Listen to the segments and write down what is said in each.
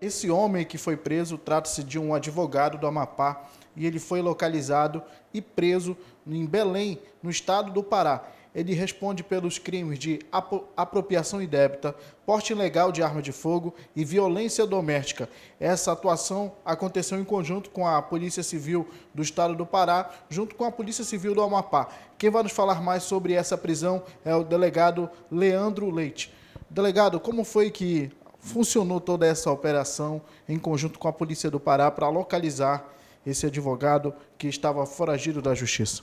Esse homem que foi preso trata-se de um advogado do Amapá e ele foi localizado e preso em Belém, no estado do Pará. Ele responde pelos crimes de apropriação indébita, porte ilegal de arma de fogo e violência doméstica. Essa atuação aconteceu em conjunto com a Polícia Civil do Estado do Pará, junto com a Polícia Civil do Amapá. Quem vai nos falar mais sobre essa prisão é o delegado Leandro Leite. Delegado, como foi que funcionou toda essa operação em conjunto com a Polícia do Pará para localizar esse advogado que estava foragido da Justiça?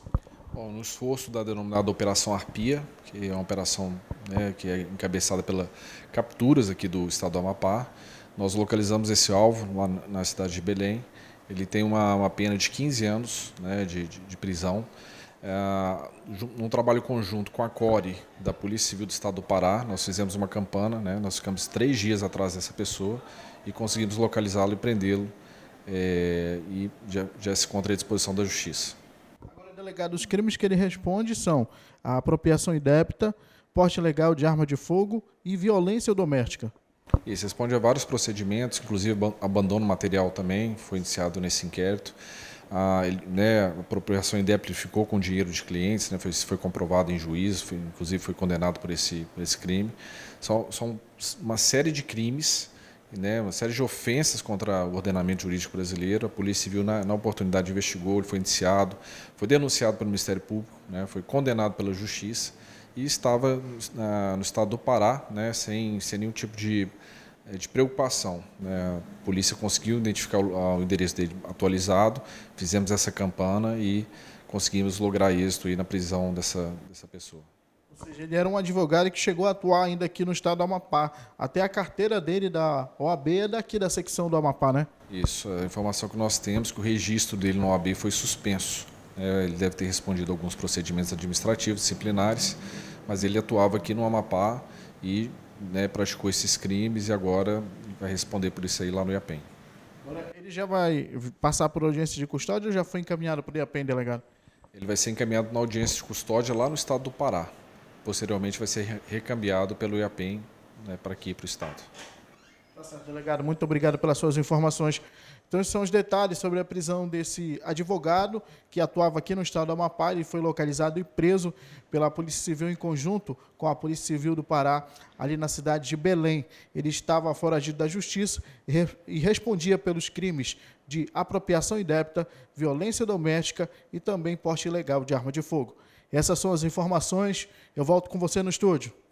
Bom, no esforço da denominada Operação Arpia, que é uma operação né, que é encabeçada pela capturas aqui do estado do Amapá, nós localizamos esse alvo lá na cidade de Belém. Ele tem uma, uma pena de 15 anos né, de, de, de prisão. Uh, num trabalho conjunto com a CORE da Polícia Civil do Estado do Pará, nós fizemos uma campana, né? nós ficamos três dias atrás dessa pessoa e conseguimos localizá-lo e prendê-lo é, e já, já se encontra à disposição da Justiça. Agora, delegado, os crimes que ele responde são a apropriação indébita, porte ilegal de arma de fogo e violência doméstica. Isso responde a vários procedimentos, inclusive abandono material também, foi iniciado nesse inquérito a, né, a apropriação indébita ficou com dinheiro de clientes, né, foi, foi comprovado em juízo, foi, inclusive foi condenado por esse, por esse crime. São, são uma série de crimes, né, uma série de ofensas contra o ordenamento jurídico brasileiro. A Polícia Civil, na, na oportunidade, investigou, ele foi indiciado, foi denunciado pelo Ministério Público, né, foi condenado pela Justiça e estava na, no estado do Pará, né, sem, sem nenhum tipo de é, de preocupação. Né? A polícia conseguiu identificar o, endereço dele atualizado, fizemos essa campana e conseguimos lograr êxito na prisão dessa, dessa pessoa. Ou seja, ele era um advogado que chegou a atuar ainda aqui no estado do Amapá. Até a carteira dele da OAB é daqui da secção do Amapá, né? Isso, a informação que nós temos é que o registro dele na OAB foi suspenso. É, ele deve ter respondido a alguns procedimentos administrativos, disciplinares, mas ele atuava aqui no Amapá e né, praticou esses crimes e agora vai responder por isso aí lá no IAPEN. Agora, ele já vai passar por audiência de custódia ou já foi encaminhado para o IAPEN, delegado? Ele vai ser encaminhado na audiência de custódia lá no estado do Pará. Posteriormente vai ser recambiado pelo IAPEN né, para aqui, para o estado certo, delegado. Muito obrigado pelas suas informações. Então, esses são os detalhes sobre a prisão desse advogado que atuava aqui no estado do Amapá. e foi localizado e preso pela Polícia Civil em conjunto com a Polícia Civil do Pará, ali na cidade de Belém. Ele estava foragido da justiça e respondia pelos crimes de apropriação indébita, violência doméstica e também porte ilegal de arma de fogo. Essas são as informações. Eu volto com você no estúdio.